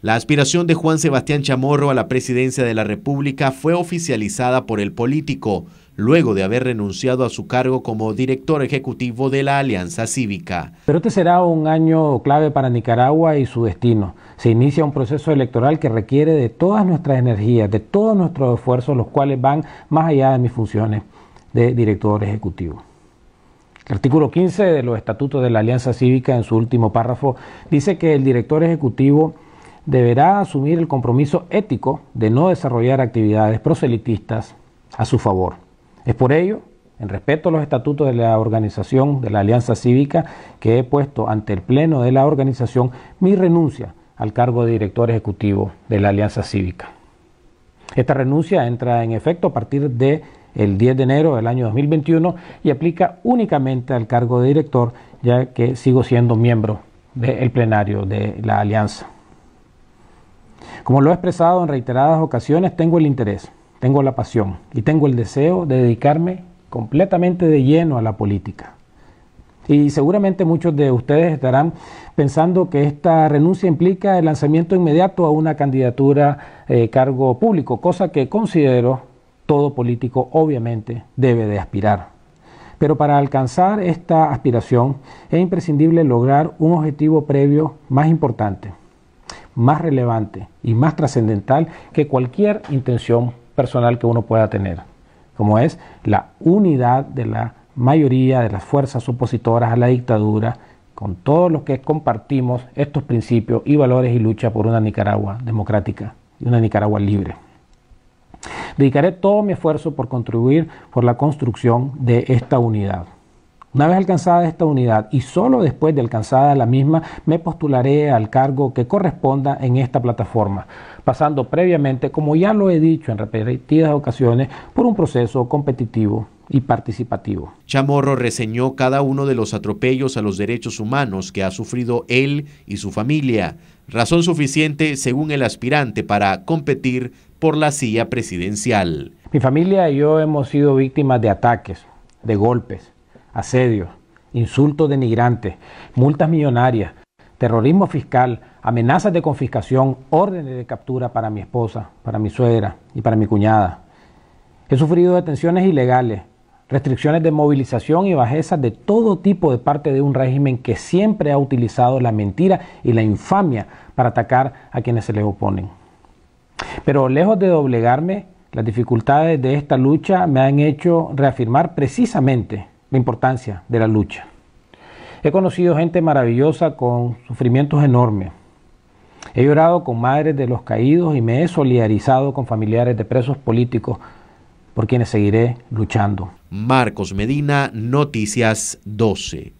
La aspiración de Juan Sebastián Chamorro a la presidencia de la República fue oficializada por el político, luego de haber renunciado a su cargo como director ejecutivo de la Alianza Cívica. Pero este será un año clave para Nicaragua y su destino. Se inicia un proceso electoral que requiere de todas nuestras energías, de todos nuestros esfuerzos, los cuales van más allá de mis funciones de director ejecutivo. El artículo 15 de los estatutos de la Alianza Cívica, en su último párrafo, dice que el director ejecutivo deberá asumir el compromiso ético de no desarrollar actividades proselitistas a su favor. Es por ello, en respeto a los estatutos de la organización de la Alianza Cívica, que he puesto ante el Pleno de la organización mi renuncia al cargo de director ejecutivo de la Alianza Cívica. Esta renuncia entra en efecto a partir del 10 de enero del año 2021 y aplica únicamente al cargo de director, ya que sigo siendo miembro del plenario de la Alianza. Como lo he expresado en reiteradas ocasiones, tengo el interés, tengo la pasión y tengo el deseo de dedicarme completamente de lleno a la política. Y seguramente muchos de ustedes estarán pensando que esta renuncia implica el lanzamiento inmediato a una candidatura eh, cargo público, cosa que considero todo político obviamente debe de aspirar. Pero para alcanzar esta aspiración es imprescindible lograr un objetivo previo más importante, más relevante y más trascendental que cualquier intención personal que uno pueda tener, como es la unidad de la mayoría de las fuerzas opositoras a la dictadura, con todos los que compartimos estos principios y valores y lucha por una Nicaragua democrática y una Nicaragua libre. Dedicaré todo mi esfuerzo por contribuir por la construcción de esta unidad. Una vez alcanzada esta unidad y solo después de alcanzada la misma, me postularé al cargo que corresponda en esta plataforma, pasando previamente, como ya lo he dicho en repetidas ocasiones, por un proceso competitivo y participativo. Chamorro reseñó cada uno de los atropellos a los derechos humanos que ha sufrido él y su familia, razón suficiente, según el aspirante, para competir por la silla presidencial. Mi familia y yo hemos sido víctimas de ataques, de golpes, asedios, insultos denigrantes, multas millonarias, terrorismo fiscal, amenazas de confiscación, órdenes de captura para mi esposa, para mi suegra y para mi cuñada. He sufrido detenciones ilegales, restricciones de movilización y bajezas de todo tipo de parte de un régimen que siempre ha utilizado la mentira y la infamia para atacar a quienes se le oponen. Pero lejos de doblegarme, las dificultades de esta lucha me han hecho reafirmar precisamente la importancia de la lucha. He conocido gente maravillosa con sufrimientos enormes. He llorado con madres de los caídos y me he solidarizado con familiares de presos políticos por quienes seguiré luchando. Marcos Medina, Noticias 12.